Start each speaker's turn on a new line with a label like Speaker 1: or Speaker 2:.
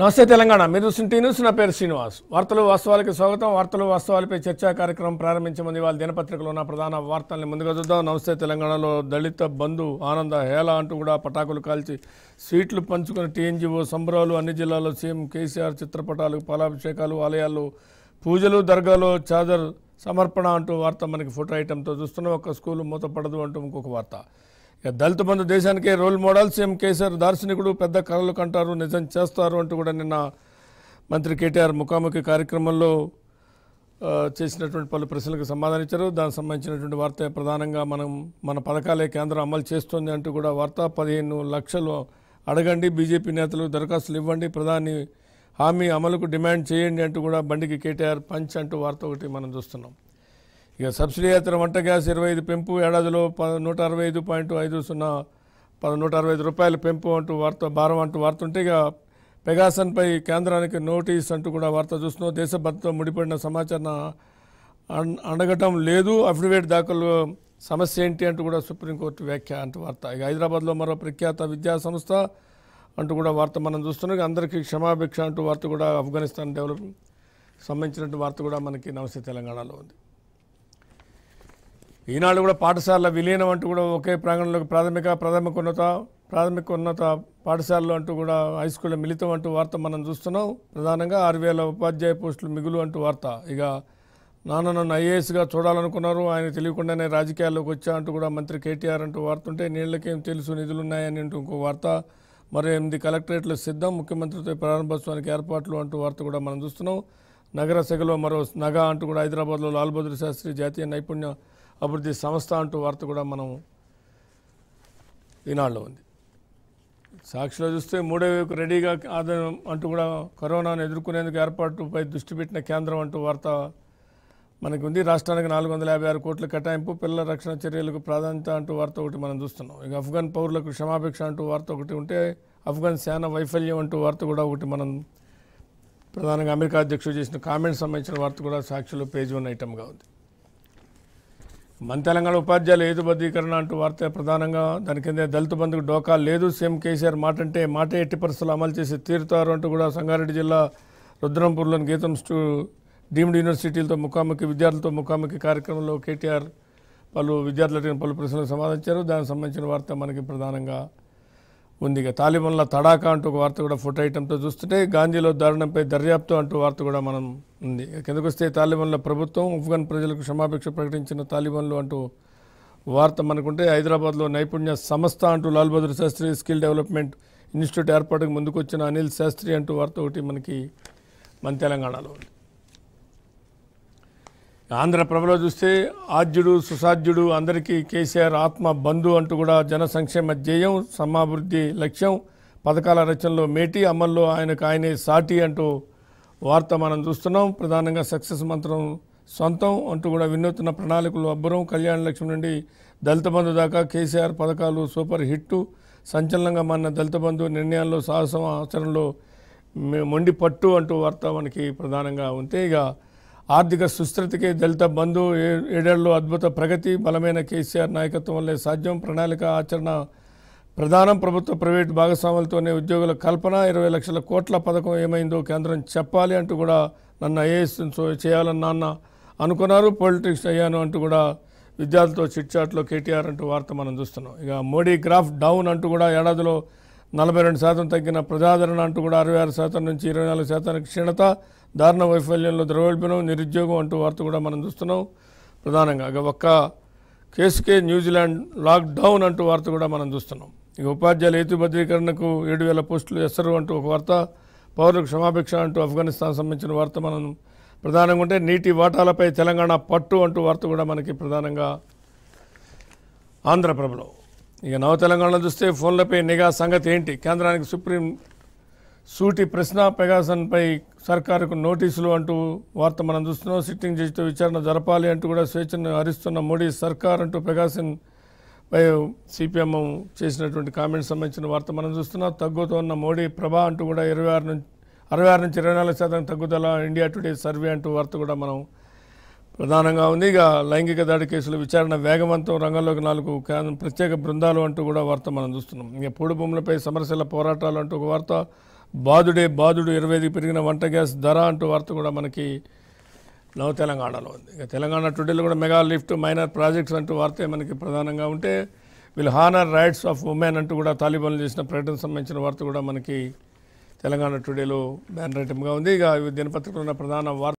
Speaker 1: నమస్తే తెలంగాణ మీరు చూస్తుంటే న్యూస్ నా పేరు శ్రీనివాస్ వార్తలు వాస్తవాలకి స్వాగతం వార్తలు వాస్తవాలపై చర్చా కార్యక్రమం ముందు వాళ్ళ దినపత్రికలో ఉన్న ప్రధాన వార్తల్ని ముందుగా చూద్దాం నమస్తే తెలంగాణలో దళిత బంధు ఆనంద హేళ అంటూ కూడా పటాకులు కాల్చి సీట్లు పంచుకుని టీఎన్జీఓ సంబరాలు అన్ని జిల్లాల్లో సీఎం కేసీఆర్ చిత్రపటాలు పాలాభిషేకాలు ఆలయాలు పూజలు దర్గాలో చాదర్ సమర్పణ అంటూ వార్త మనకి ఫోటో ఐటెంతో చూస్తున్నాం ఒక స్కూలు మూతపడదు అంటూ ఇంకొక వార్త దళిత బంధు దేశానికే రోల్ మోడల్ సీఎం కేసీఆర్ దార్శనికుడు పెద్ద కళలు కంటారు నిజం చేస్తారు అంటూ కూడా నిన్న మంత్రి కేటీఆర్ ముఖాముఖి కార్యక్రమంలో చేసినటువంటి పలు ప్రశ్నలకు సమాధానించారు దానికి సంబంధించినటువంటి వార్త ప్రధానంగా మనం మన పథకాలే కేంద్రం అమలు చేస్తుంది అంటూ కూడా వార్త పదిహేను లక్షలు అడగండి బీజేపీ నేతలు దరఖాస్తులు ఇవ్వండి ప్రధాని హామీ అమలుకు డిమాండ్ చేయండి అంటూ కూడా బండికి కేటీఆర్ పంచ్ అంటూ వార్త ఒకటి మనం చూస్తున్నాం ఇక సబ్సిడీ సబ్సిడీయేతర వంట గ్యాస్ ఇరవై ఐదు పెంపు ఏడాదిలో నూట అరవై ఐదు పాయింట్ ఐదు సున్నా నూట అరవై ఐదు రూపాయల పెంపు అంటూ వార్త భారం అంటూ వార్త ఉంటే ఇక పెగాసన్పై కేంద్రానికి నోటీస్ అంటూ కూడా వార్త చూస్తున్నాం దేశభక్తితో ముడిపడిన సమాచారం అడగటం లేదు అఫిడవిట్ దాఖలు సమస్య ఏంటి అంటూ కూడా సుప్రీంకోర్టు వ్యాఖ్య అంటూ వార్త ఇక హైదరాబాద్లో మరో ప్రఖ్యాత విద్యా సంస్థ అంటూ కూడా వార్త మనం చూస్తున్నాం అందరికీ క్షమాభిక్ష అంటూ వార్త కూడా ఆఫ్ఘనిస్తాన్ డెవలప్ సంబంధించినటువంటి వార్త కూడా మనకి నమస్తే తెలంగాణలో ఉంది ఈనాడు కూడా పాఠశాల విలీనం అంటూ కూడా ఒకే ప్రాంగణంలో ప్రాథమిక ప్రాథమిక ఉన్నత ప్రాథమిక ఉన్నత పాఠశాలలు అంటూ కూడా హై స్కూల్ మిళితం అంటూ వార్త మనం చూస్తున్నాం ప్రధానంగా ఆరు వేల ఉపాధ్యాయ పోస్టులు మిగులు అంటూ వార్త ఇక నాన్న నన్ను ఐఏఎస్గా చూడాలనుకున్నారు ఆయన తెలియకుండానే రాజకీయాల్లోకి వచ్చా అంటూ కూడా మంత్రి కేటీఆర్ అంటూ వార్తుంటే నీళ్ళకేం తెలుసు నిధులు ఉన్నాయని అంటూ ఇంకో వార్త మరో ఎనిమిది కలెక్టరేట్లు సిద్ధం ముఖ్యమంత్రితో ప్రారంభోత్సవానికి ఏర్పాట్లు అంటూ వార్త కూడా మనం చూస్తున్నాం నగర సెగలో మరో నగ అంటూ కూడా హైదరాబాద్లో లాల్ బహదూర్ శాస్త్రి జాతీయ నైపుణ్య అభివృద్ధి సంస్థ అంటూ వార్త కూడా మనం ఈనాడులో ఉంది సాక్షిలో చూస్తే మూడో వేకు రెడీగా ఆదాయం అంటూ కూడా కరోనాను ఎదుర్కొనేందుకు ఏర్పాటుపై దృష్టి పెట్టిన కేంద్రం అంటూ వార్త మనకు ఉంది రాష్ట్రానికి నాలుగు వందల యాభై ఆరు కోట్ల కేటాయింపు పిల్లల రక్షణ చర్యలకు ప్రాధాన్యత అంటూ వార్త ఒకటి మనం చూస్తున్నాం ఇక అఫ్ఘాన్ పౌరులకు క్షమాపేక్ష అంటూ వార్త ఒకటి ఉంటే అఫ్ఘాన్ సేన వైఫల్యం అంటూ వార్త కూడా ఒకటి మనం ప్రధానంగా అమెరికా అధ్యక్షుడు చేసిన కామెంట్స్ సంబంధించిన వార్త కూడా సాక్షిలో పేజీ ఉన్న ఐటమ్గా ఉంది మన తెలంగాణ ఉపాధ్యాయులు ఏదుబద్ధీకరణ అంటూ వార్త ప్రధానంగా దాని కింద దళిత బంధుకు డోకా లేదు సీఎం కేసీఆర్ మాట అంటే మాట ఎట్టి పరిస్థితులు అమలు చేసి తీరుతారు అంటూ కూడా సంగారెడ్డి జిల్లా రుద్రంపూర్లోని గీతం స్టూ డీమ్డ్ యూనివర్సిటీలతో ముఖాముఖి విద్యార్థులతో ముఖాముఖి కార్యక్రమంలో కేటీఆర్ పలు విద్యార్థులకు పలు ప్రశ్నలు సమాధించారు దానికి సంబంధించిన వార్త మనకి ప్రధానంగా ఉంది ఇక తాలిబాన్ల తడాక అంటూ ఒక వార్త కూడా ఫుట్ ఐటెంతో చూస్తుంటే గాంధీలో దారుణంపై దర్యాప్తు అంటూ వార్త కూడా మనం ఉంది కిందకు వస్తే తాలిబాన్ల ప్రభుత్వం ఆఫ్ఘన్ ప్రజలకు క్షమాభిక్ష ప్రకటించిన తాలిబాన్లు అంటూ వార్త మనకుంటే హైదరాబాద్లో నైపుణ్య సంస్థ అంటూ Lal Bahadur Shastri skill development institute ఏర్పాటుకు ముందుకొచ్చిన అనిల్ శాస్త్రి అంటూ వార్త ఒకటి మనకి మన తెలంగాణలో ఉంది ఆంధ్రప్రభలో చూస్తే ఆద్యుడు సుసాధ్యుడు అందరికీ కేసీఆర్ ఆత్మ బంధు అంటూ కూడా జన సంక్షేమ ధ్యేయం సమాభివృద్ధి లక్ష్యం పథకాల రచనలో మేటి అమల్లో ఆయనకు ఆయనే సాటి అంటూ వార్త మనం చూస్తున్నాం ప్రధానంగా సక్సెస్ మంత్రం సొంతం అంటూ కూడా వినూత్న ప్రణాళికలు అబ్బురం కళ్యాణ లక్ష్మి నుండి దళిత బంధు దాకా కేసీఆర్ పథకాలు సూపర్ హిట్టు సంచలనంగా మన దళిత బంధు నిర్ణయాల్లో సాహసం ఆచరణలో మొండి పట్టు అంటూ వార్త మనకి ప్రధానంగా ఉంటే ఇక ఆర్థిక సుస్థితికి దళిత బంధు ఏడేళ్ళలో అద్భుత ప్రగతి బలమైన కేసీఆర్ నాయకత్వం వల్లే సాధ్యం ప్రణాళిక ఆచరణ ప్రధానం ప్రభుత్వ ప్రైవేటు భాగస్వాములతోనే ఉద్యోగుల కల్పన ఇరవై లక్షల కోట్ల పథకం ఏమైందో కేంద్రం చెప్పాలి అంటూ కూడా నన్ను ఐఏఎస్ చేయాలని నాన్న అనుకున్నారు పొలిటిక్స్ అయ్యాను అంటూ కూడా విద్యార్థులతో చిట్చాట్లో కేటీఆర్ అంటూ వార్త మనం చూస్తున్నాం ఇక మోడీ గ్రాఫ్ డౌన్ అంటూ కూడా ఏడాదిలో నలభై రెండు శాతం తగ్గిన ప్రజాదరణ అంటూ కూడా అరవై ఆరు శాతం నుంచి ఇరవై నాలుగు శాతానికి క్షీణత దారుణ వైఫల్యంలో ద్రవల్పనం నిరుద్యోగం అంటూ వార్త కూడా మనం చూస్తున్నాం ప్రధానంగా ఇక ఒక్క కేసుకే న్యూజిలాండ్ లాక్డౌన్ అంటూ వార్త కూడా మనం చూస్తున్నాం ఇక ఉపాధ్యాయుల భద్రీకరణకు ఏడు వేల పోస్టులు ఎస్సరు అంటూ ఒక వార్త పౌరులకు క్షమాభిక్ష అంటూ ఆఫ్ఘనిస్తాన్ సంబంధించిన వార్త మనం ప్రధానంగా ఉంటే నీటి వాటాలపై తెలంగాణ పట్టు అంటూ వార్త కూడా మనకి ప్రధానంగా ఆంధ్రప్రభలో ఇక నవ తెలంగాణలో చూస్తే ఫోన్లపై నిఘా సంగతి ఏంటి కేంద్రానికి సుప్రీం సూటి ప్రశ్న పెగాసన్పై సర్కారుకు నోటీసులు అంటూ వార్త మనం చూస్తున్నాం సిట్టింగ్ జడ్జితో విచారణ జరపాలి అంటూ కూడా స్వేచ్ఛను హరిస్తున్న మోడీ సర్కార్ అంటూ పెగాసన్ పై సిపిఎం చేసినటువంటి కామెంట్స్ సంబంధించిన వార్త మనం చూస్తున్నాం తగ్గుతో ఉన్న మోడీ ప్రభా అంటూ కూడా ఇరవై ఆరు నుంచి అరవై ఆరు నుంచి ఇరవై నాలుగు శాతం తగ్గుదల ఇండియా టుడే సర్వే అంటూ వార్త కూడా మనం ప్రధానంగా ఉంది ఇక లైంగిక దాడి కేసుల విచారణ వేగవంతం రంగంలోకి నాలుగు ప్రత్యేక బృందాలు అంటూ కూడా వార్త మనం చూస్తున్నాం ఇక పూడు భూములపై సమరశల పోరాటాలు అంటూ ఒక వార్త బాధుడే బాధుడు ఇరవైకి పెరిగిన వంట గ్యాస్ ధర అంటూ వార్త కూడా మనకి నవ తెలంగాణలో ఉంది ఇక తెలంగాణ టుడేలో కూడా మెగా లిఫ్ట్ మైనర్ ప్రాజెక్ట్స్ అంటూ వార్తే మనకి ప్రధానంగా ఉంటే వీళ్ళు హానర్ రైట్స్ ఆఫ్ ఉమెన్ అంటూ కూడా తాలిబాన్లు చేసిన ప్రకటన సంబంధించిన వార్త కూడా మనకి తెలంగాణ టుడేలో బ్యాన్ రైటమ్గా ఉంది ఇక దినపత్రికలో ఉన్న ప్రధాన వార్త